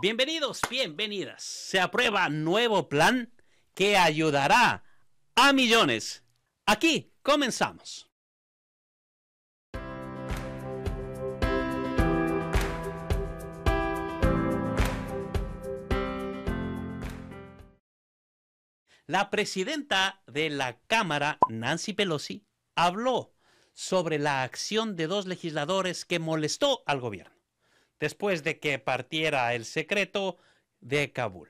Bienvenidos, bienvenidas. Se aprueba nuevo plan que ayudará a millones. Aquí comenzamos. La presidenta de la Cámara, Nancy Pelosi, habló sobre la acción de dos legisladores que molestó al gobierno después de que partiera el secreto de Kabul.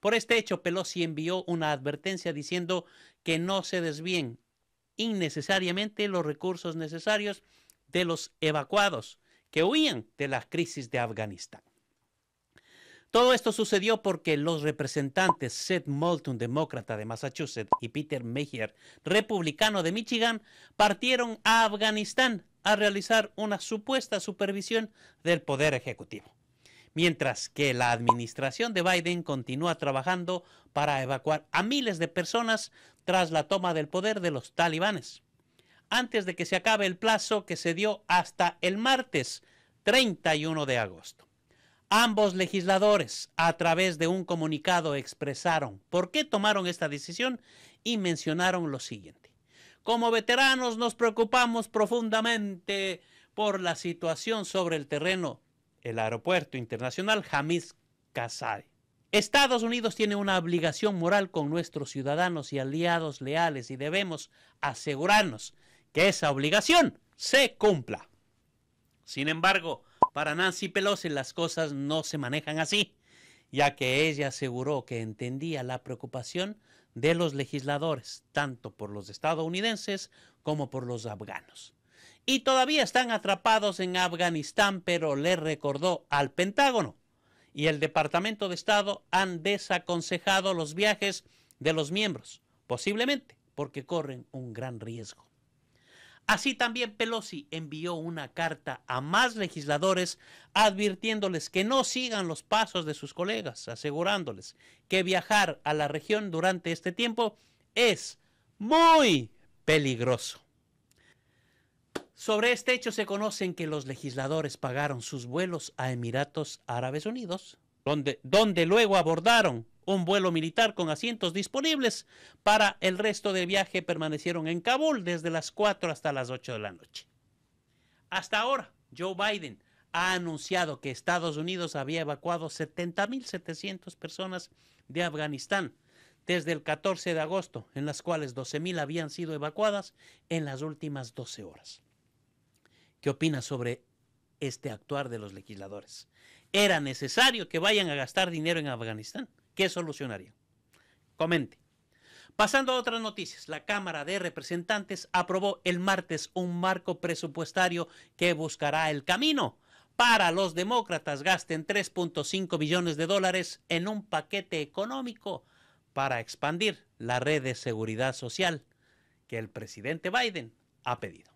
Por este hecho, Pelosi envió una advertencia diciendo que no se desvíen innecesariamente los recursos necesarios de los evacuados que huían de la crisis de Afganistán. Todo esto sucedió porque los representantes Seth Moulton, demócrata de Massachusetts, y Peter Meyer, republicano de Michigan, partieron a Afganistán a realizar una supuesta supervisión del Poder Ejecutivo, mientras que la administración de Biden continúa trabajando para evacuar a miles de personas tras la toma del poder de los talibanes, antes de que se acabe el plazo que se dio hasta el martes 31 de agosto. Ambos legisladores, a través de un comunicado, expresaron por qué tomaron esta decisión y mencionaron lo siguiente. Como veteranos nos preocupamos profundamente por la situación sobre el terreno. El Aeropuerto Internacional Hamid Kassai. Estados Unidos tiene una obligación moral con nuestros ciudadanos y aliados leales y debemos asegurarnos que esa obligación se cumpla. Sin embargo, para Nancy Pelosi las cosas no se manejan así, ya que ella aseguró que entendía la preocupación de los legisladores, tanto por los estadounidenses como por los afganos. Y todavía están atrapados en Afganistán, pero le recordó al Pentágono y el Departamento de Estado han desaconsejado los viajes de los miembros, posiblemente porque corren un gran riesgo. Así también Pelosi envió una carta a más legisladores advirtiéndoles que no sigan los pasos de sus colegas, asegurándoles que viajar a la región durante este tiempo es muy peligroso. Sobre este hecho se conocen que los legisladores pagaron sus vuelos a Emiratos Árabes Unidos, donde, donde luego abordaron un vuelo militar con asientos disponibles. Para el resto del viaje permanecieron en Kabul desde las 4 hasta las 8 de la noche. Hasta ahora, Joe Biden ha anunciado que Estados Unidos había evacuado 70.700 personas de Afganistán desde el 14 de agosto, en las cuales 12.000 habían sido evacuadas en las últimas 12 horas. ¿Qué opina sobre este actuar de los legisladores? ¿Era necesario que vayan a gastar dinero en Afganistán? ¿Qué solucionaría? Comente. Pasando a otras noticias, la Cámara de Representantes aprobó el martes un marco presupuestario que buscará el camino para los demócratas gasten 3.5 billones de dólares en un paquete económico para expandir la red de seguridad social que el presidente Biden ha pedido.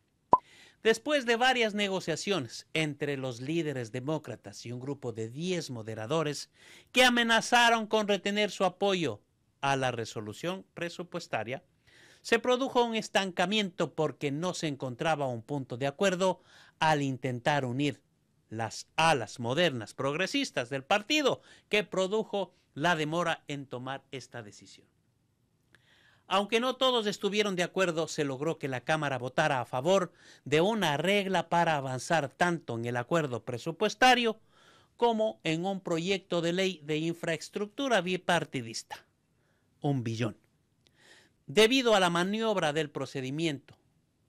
Después de varias negociaciones entre los líderes demócratas y un grupo de 10 moderadores que amenazaron con retener su apoyo a la resolución presupuestaria, se produjo un estancamiento porque no se encontraba un punto de acuerdo al intentar unir las alas modernas progresistas del partido que produjo la demora en tomar esta decisión. Aunque no todos estuvieron de acuerdo, se logró que la Cámara votara a favor de una regla para avanzar tanto en el acuerdo presupuestario como en un proyecto de ley de infraestructura bipartidista. Un billón. Debido a la maniobra del procedimiento,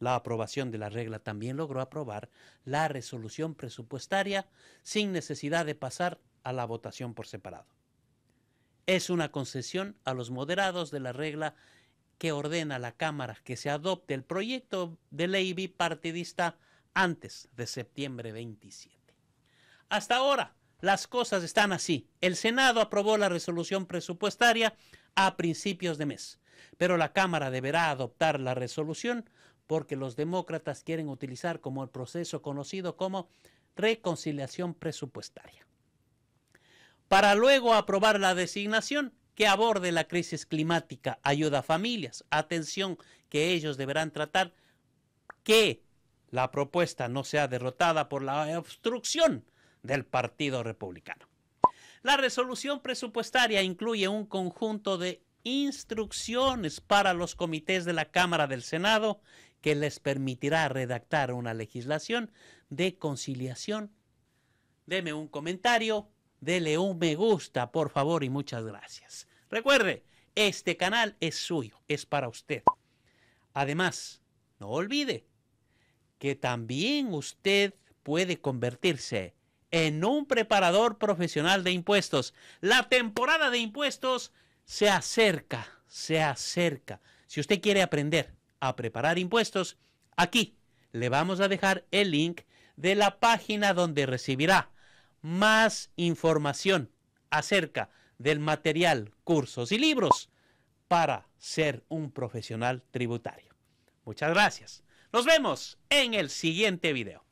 la aprobación de la regla también logró aprobar la resolución presupuestaria sin necesidad de pasar a la votación por separado. Es una concesión a los moderados de la regla que ordena a la Cámara que se adopte el proyecto de ley bipartidista antes de septiembre 27. Hasta ahora, las cosas están así. El Senado aprobó la resolución presupuestaria a principios de mes, pero la Cámara deberá adoptar la resolución porque los demócratas quieren utilizar como el proceso conocido como reconciliación presupuestaria. Para luego aprobar la designación, que aborde la crisis climática, ayuda a familias, atención que ellos deberán tratar que la propuesta no sea derrotada por la obstrucción del Partido Republicano. La resolución presupuestaria incluye un conjunto de instrucciones para los comités de la Cámara del Senado que les permitirá redactar una legislación de conciliación. Deme un comentario dele un me gusta, por favor, y muchas gracias. Recuerde, este canal es suyo, es para usted. Además, no olvide que también usted puede convertirse en un preparador profesional de impuestos. La temporada de impuestos se acerca, se acerca. Si usted quiere aprender a preparar impuestos, aquí le vamos a dejar el link de la página donde recibirá más información acerca del material, cursos y libros para ser un profesional tributario. Muchas gracias. Nos vemos en el siguiente video.